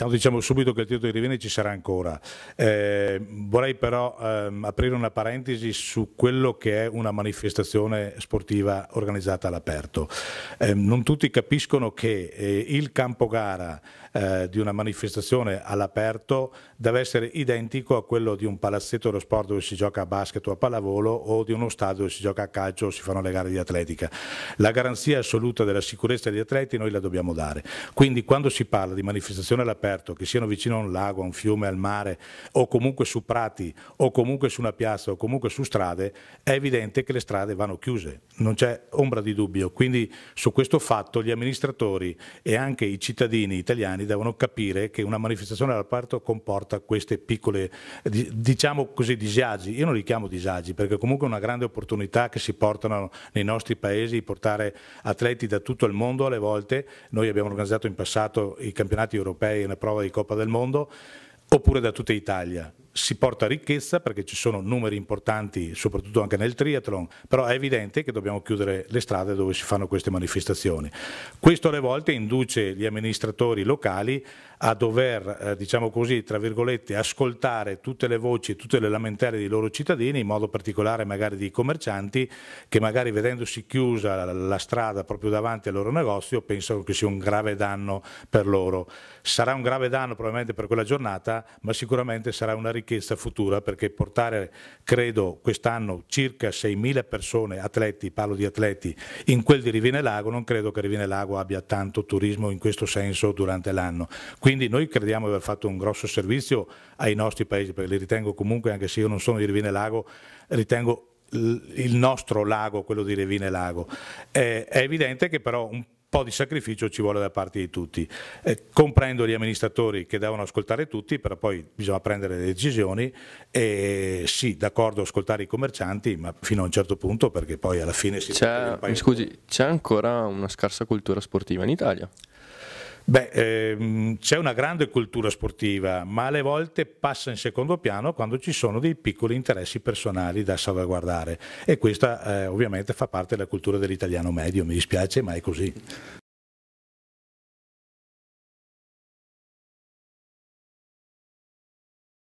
Intanto diciamo subito che il titolo di Rivene ci sarà ancora. Eh, vorrei però ehm, aprire una parentesi su quello che è una manifestazione sportiva organizzata all'aperto. Eh, non tutti capiscono che eh, il campo gara eh, di una manifestazione all'aperto deve essere identico a quello di un palazzetto dello sport dove si gioca a basket o a pallavolo o di uno stadio dove si gioca a calcio o si fanno le gare di atletica. La garanzia assoluta della sicurezza degli atleti noi la dobbiamo dare. Quindi quando si parla di manifestazione all'aperto, che siano vicino a un lago, a un fiume, al mare o comunque su prati o comunque su una piazza o comunque su strade, è evidente che le strade vanno chiuse, non c'è ombra di dubbio. Quindi su questo fatto gli amministratori e anche i cittadini italiani italiani devono capire che una manifestazione parto comporta queste piccole, eh, diciamo così, disagi. Io non li chiamo disagi perché comunque è una grande opportunità che si portano nei nostri paesi, portare atleti da tutto il mondo alle volte. Noi abbiamo organizzato in passato i campionati europei e una prova di Coppa del Mondo oppure da tutta Italia si porta ricchezza perché ci sono numeri importanti soprattutto anche nel triathlon, però è evidente che dobbiamo chiudere le strade dove si fanno queste manifestazioni. Questo alle volte induce gli amministratori locali a dover, eh, diciamo così, tra virgolette, ascoltare tutte le voci, e tutte le lamentele dei loro cittadini, in modo particolare magari dei commercianti che magari vedendosi chiusa la, strada proprio davanti al loro negozio pensano che sia un grave danno per loro. Sarà un grave danno probabilmente per quella giornata, ma sicuramente sarà una richiesta ricchezza futura perché portare, credo, quest'anno circa 6.000 persone, atleti, parlo di atleti, in quel di Rivine Lago, non credo che Rivine Lago abbia tanto turismo in questo senso durante l'anno. Quindi noi crediamo di aver fatto un grosso servizio ai nostri paesi, perché li ritengo comunque, anche se io non sono di Rivine Lago, ritengo il nostro lago, quello di Rivine Lago. Eh, è evidente che però un po' di sacrificio ci vuole da parte di tutti. Eh, comprendo gli amministratori che devono ascoltare tutti, però poi bisogna prendere le decisioni e sì, d'accordo ascoltare i commercianti, ma fino a un certo punto perché poi alla fine si... C'è, scusi, c'è ancora una scarsa cultura sportiva in Italia? Beh, ehm, c'è una grande cultura sportiva, ma alle volte passa in secondo piano quando ci sono dei piccoli interessi personali da salvaguardare e questa eh, ovviamente fa parte della cultura dell'italiano medio, mi dispiace, ma è così.